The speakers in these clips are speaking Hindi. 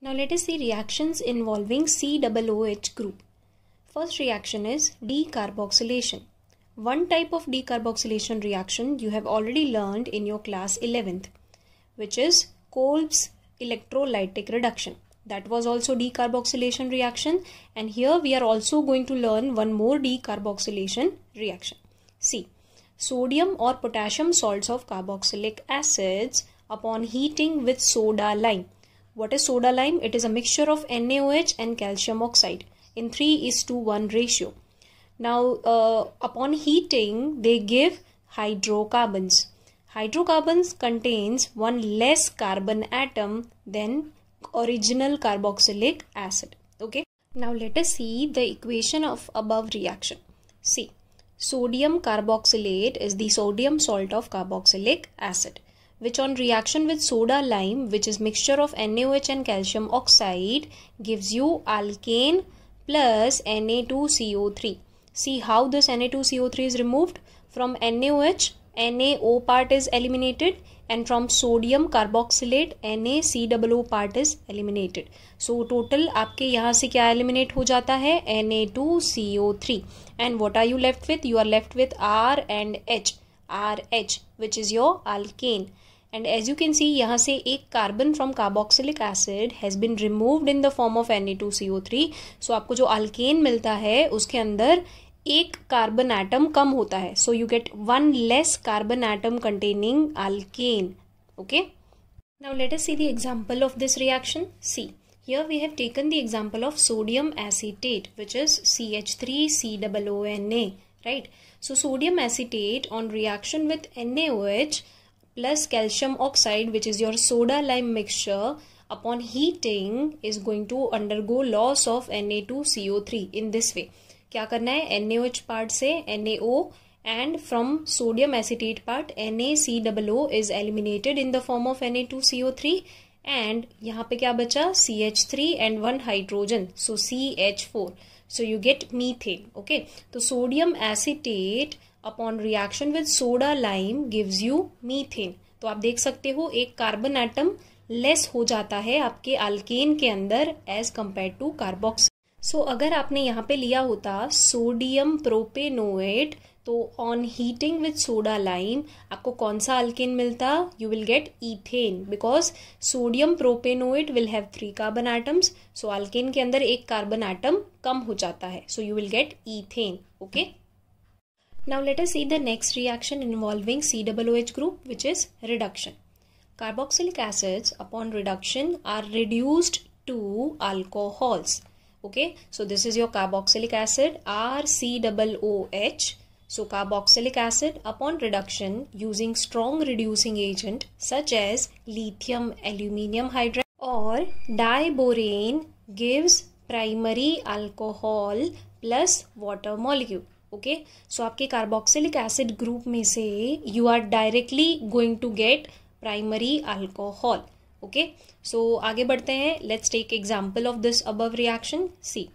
Now let us see reactions involving COOH group. First reaction is decarboxylation. One type of decarboxylation reaction you have already learned in your class 11th which is Kolb's electrolytic reduction. That was also decarboxylation reaction and here we are also going to learn one more decarboxylation reaction. See, sodium or potassium salts of carboxylic acids upon heating with soda lime what is soda lime? It is a mixture of NaOH and calcium oxide in 3 is to 1 ratio. Now, uh, upon heating, they give hydrocarbons. Hydrocarbons contains one less carbon atom than original carboxylic acid. Okay. Now, let us see the equation of above reaction. See, sodium carboxylate is the sodium salt of carboxylic acid. which on reaction with soda lime which is mixture of NaOH and calcium oxide gives you alkane plus Na2CO3. See how this Na2CO3 is removed from NaOH NaO part is eliminated and from sodium carboxylate NaCOO part is eliminated. So total आपके यहाँ से क्या eliminate हो जाता है Na2CO3 and what are you left with? You are left with R and H. RH which is your alkane. And as you can see यहाँ से एक carbon from carboxylic acid has been removed in the form of N A two C O three so आपको जो अल्केन मिलता है उसके अंदर एक कार्बन एटम कम होता है so you get one less carbon atom containing alkane okay now let us see the example of this reaction see we have taken the of sodium is C H three C double O N A right so sodium acetate on reaction with N A O H plus calcium oxide which is your soda lime mixture upon heating is going to undergo loss of Na2CO3 in this way. क्या करना है NaOH part से NaO and from sodium acetate part NaCOO is eliminated in the form of Na2CO3 and यहाँ पे क्या बचा CH3 and one hydrogen so CH4 so you get methane okay तो sodium acetate upon reaction with soda lime gives you methane तो आप देख सकते हो एक कार्बन एटम लेस हो जाता है आपके अल्केन के अंदर as compare to carbox so अगर आपने यहाँ पे लिया होता सोडियम प्रोपेनोएट तो on heating with soda lime आपको कौन सा अल्केन मिलता you will get ethane because sodium propanoate will have three carbon atoms so alkane के अंदर एक कार्बन एटम कम हो जाता है so you will get ethane okay Now let us see the next reaction involving COOH group which is reduction. Carboxylic acids upon reduction are reduced to alcohols. Okay, so this is your carboxylic acid RCOOH. So carboxylic acid upon reduction using strong reducing agent such as lithium aluminium hydride or diborane gives primary alcohol plus water molecule. Okay so आपके कार्बोक्सिलिक एसिड ग्रुप में से you are directly going to get primary alcohol okay so आगे बढ़ते हैं let's take example of this above reaction see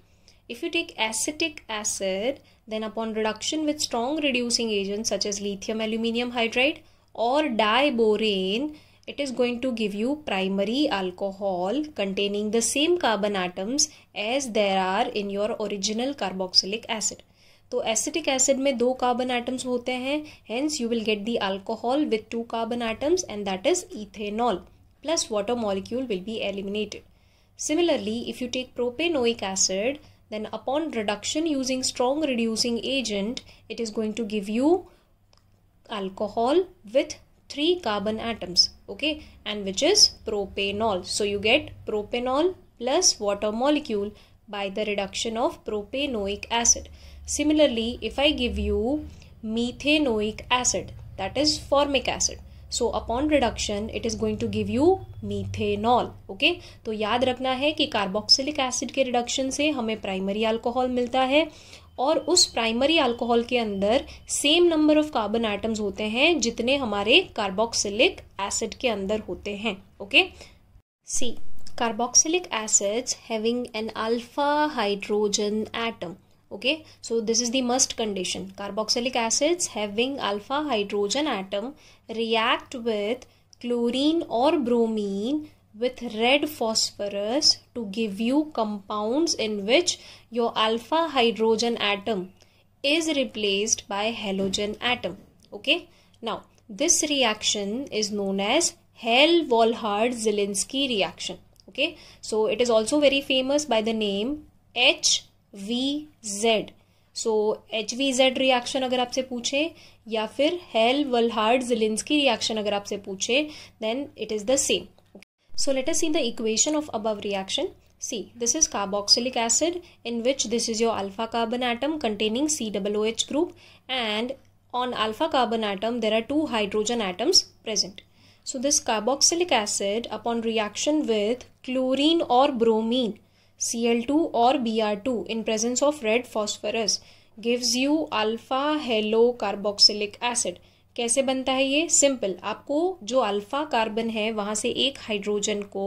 if you take acetic acid then upon reduction with strong reducing agent such as lithium aluminium hydride और diborane it is going to give you primary alcohol containing the same carbon atoms as there are in your original carboxylic acid तो एसिटिक एसिड में दो कार्बन एटम्स होते हैं hence you will get the alcohol with two carbon atoms and that is ethanol plus water molecule will be eliminated similarly if you take propanoic acid then upon reduction using strong reducing agent it is going to give you alcohol with three carbon atoms okay and which is propanol so you get propanol plus water molecule by the reduction of propanoic acid Similarly, if I give you methanoic acid, that is formic acid. So upon reduction it is going to give you methanol okay तो याद रखना है कि कार्बोक्सिलिक एसिड के रिडक्शन से हमें प्राइमरी अल्कोहल मिलता है और उस प्राइमरी अल्कोहल के अंदर same number of carbon atoms होते हैं जितने हमारे कार्बोक्सिलिक एसिड के अंदर होते हैं okay see carboxylic acids having an alpha hydrogen atom okay so this is the must condition carboxylic acids having alpha hydrogen atom react with chlorine or bromine with red phosphorus to give you compounds in which your alpha hydrogen atom is replaced by halogen atom okay now this reaction is known as Hell-Volhard-Zelinsky reaction okay so it is also very famous by the name H V Z so H V Z reaction अगर आपसे पूछे या फिर हेल वलहार्ड जिलिंस की रिएक्शन अगर आपसे पूछे then it is the same so let S see the equation of above reaction see this is carboxylic acid in which this is your alpha carbon atom containing C double O H group and on alpha carbon atom there are two hydrogen atoms present so this carboxylic acid upon reaction with chlorine और bromine Cl2 or Br2 in presence of red phosphorus gives you alpha carboxylic acid कैसे बनता है ये सिंपल आपको जो अल्फा कार्बन है वहाँ से एक हाइड्रोजन को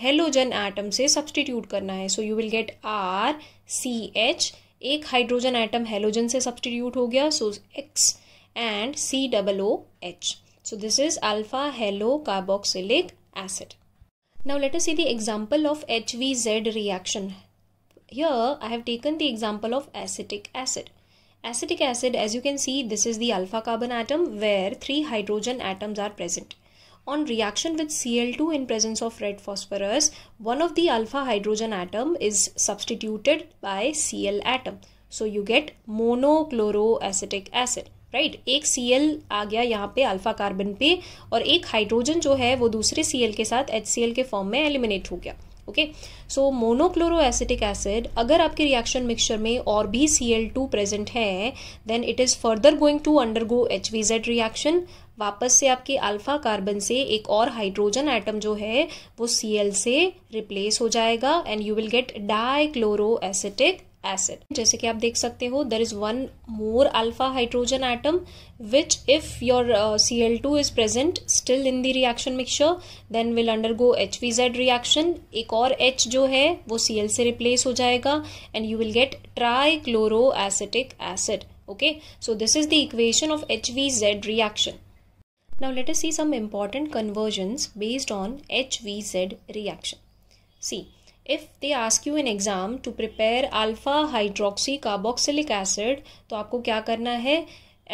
हेलोजन एटम से सब्सटीट्यूट करना है so you will get R C H एक हाइड्रोजन एटम हेलोजन से सब्सटीट्यूट हो गया so X and C double O H so this is alpha halo carboxylic acid Now let us see the example of HVZ reaction. Here I have taken the example of acetic acid. Acetic acid as you can see this is the alpha carbon atom where three hydrogen atoms are present. On reaction with Cl2 in presence of red phosphorus, one of the alpha hydrogen atom is substituted by Cl atom. So you get monochloroacetic acid. Right right? एक सी आ गया यहाँ पे अल्फा कार्बन पे और एक हाइड्रोजन जो है वो दूसरे सी के साथ एच के फॉर्म में एलिमिनेट हो गया ओके सो मोनोक्लोरोएसिटिक एसिड अगर आपके रिएक्शन मिक्सचर में और भी सी एल टू प्रेजेंट है then it is further going to undergo H V Z reaction वापस से आपके अल्फा कार्बन से एक और हाइड्रोजन एटम जो है वो सी एल से रिप्लेस हो जाएगा and you will get dichloro acetic acid जैसे कि आप देख सकते हो there is one more alpha hydrogen atom which if your C L two is present still in the reaction mixture then will undergo H V Z reaction एक और एच जो है वो सी एल से रिप्लेस हो जाएगा and you will get chloro acetic acid okay so this is the equation of H V Z reaction now late S see some important conversion based on H V Z reaction see if they ask you in exam to prepare alpha hydroxy carboxylic acid तो आपको क्या करना है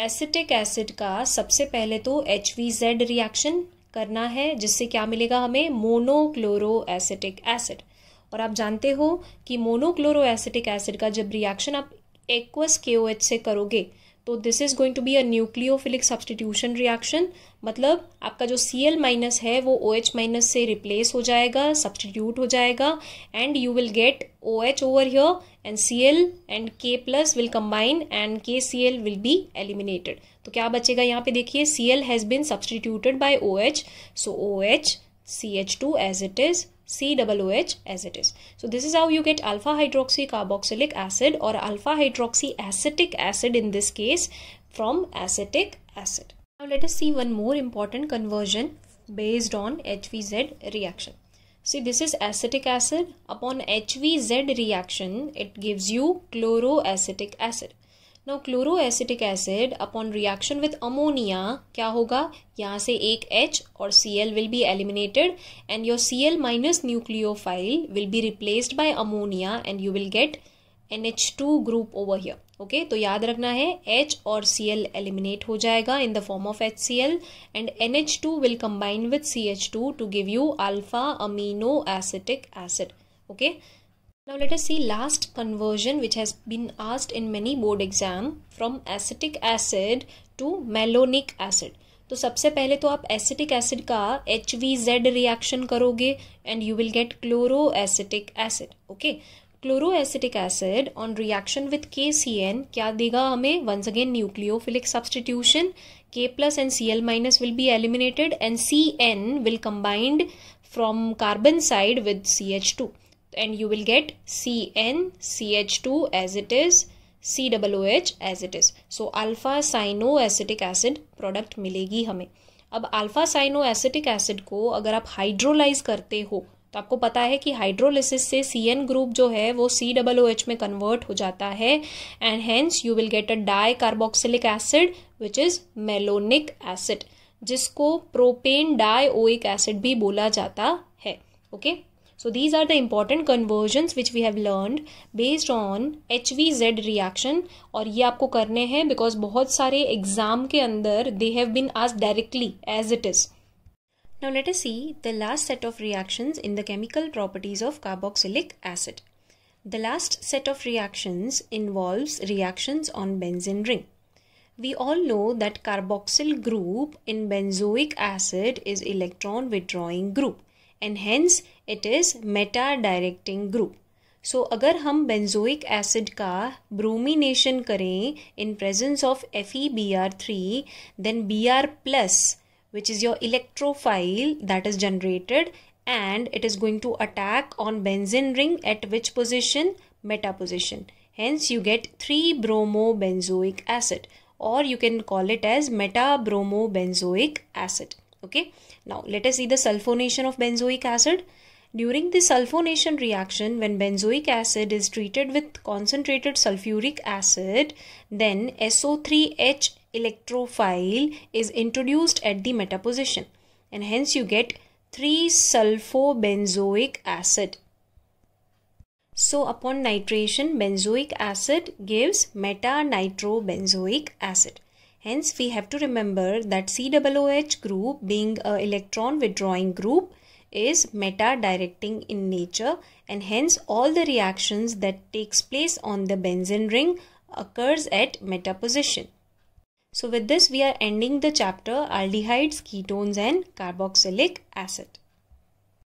एसिटिक एसिड का सबसे पहले तो एच वी जेड रिएक्शन करना है जिससे क्या मिलेगा हमें मोनोक्लोरो एसिटिक एसिड और आप जानते हो कि मोनोक्लोरो एसिटिक एसिड का जब रिएक्शन आप एक्वस के ओ एच से करोगे तो this is going to be a nucleophilic substitution reaction मतलब आपका जो सी एल माइनस है वो ओ एच माइनस से रिप्लेस हो जाएगा सब्सटीट्यूट हो जाएगा and you will get O H over here and C L and K plus will combine and K C L will be eliminated तो क्या बचेगा यहाँ पे देखिए C L has been substituted by O H so O H C H two as it is COOH as it is. So this is how you get alpha hydroxy carboxylic acid or alpha hydroxy acetic acid in this case from acetic acid. Now let us see one more important conversion based on HVZ reaction. See this is acetic acid upon HVZ reaction it gives you chloroacetic acid. Chloro acetic acid upon reaction with ammonia क्या होगा यहाँ से एक एच और C L will be eliminated and your C L minus nucleophile will be replaced by ammonia and you will get N H two group over here okay तो याद रखना है एच और सी एल एलिमिनेट हो जाएगा in the form of H C L and N H two will combine with C H two to give you alpha amino acetic acid okay Now let us see last conversion which has been asked in many board exam from acetic acid to malonic acid. तो सबसे पहले तो आप एसिटिक एसिड का एच वी जेड रिएक्शन करोगे and you will get chloro acetic acid okay chloro acetic acid on reaction with K C N क्या देगा हमें once again nucleophilic substitution K plus and C L minus will be eliminated and C N will combined from carbon side with C H two and you will get CnCH2 as it is COOH as it is. So alpha cyanoacetic acid product मिलेगी हमें अब अल्फा साइनो एसिटिक एसिड को अगर आप हाइड्रोलाइज करते हो तो आपको पता है कि हाइड्रोलिसिस से सी एन ग्रुप जो है वो सी डबल ओ एच में कन्वर्ट हो जाता है and hence you will get a dicarboxylic acid which is malonic acid जिसको प्रोपेन डाई ओइक एसिड भी बोला जाता है okay okay? So these are the important conversions which we have learned based on HVZ reaction और ये आपको करने हैं because बहुत सारे exam के अंदर they have been asked directly as it is. Now let us see the last set of reactions in the chemical properties of carboxylic acid. The last set of reactions involves reactions on benzene ring. We all know that carboxyl group in benzoic acid is electron withdrawing group. And hence, it is meta directing group. So, सो अगर हम bromination एसिड का bromination in presence of FeBr3, then Br+, which is your electrophile that is generated and it is going to attack on benzene ring at which position meta position hence you get 3 bromo benzoic acid or you can call it as meta bromo benzoic acid okay now let us see the sulfonation of benzoic acid. During the sulfonation reaction, when benzoic acid is treated with concentrated sulfuric acid, then SO3H electrophile is introduced at the metaposition and hence you get 3-sulfobenzoic acid. So upon nitration, benzoic acid gives metanitrobenzoic acid. Hence, we have to remember that COOH group being a electron withdrawing group is meta-directing in nature and hence all the reactions that takes place on the benzene ring occurs at meta position. So with this we are ending the chapter aldehydes, ketones and carboxylic acid.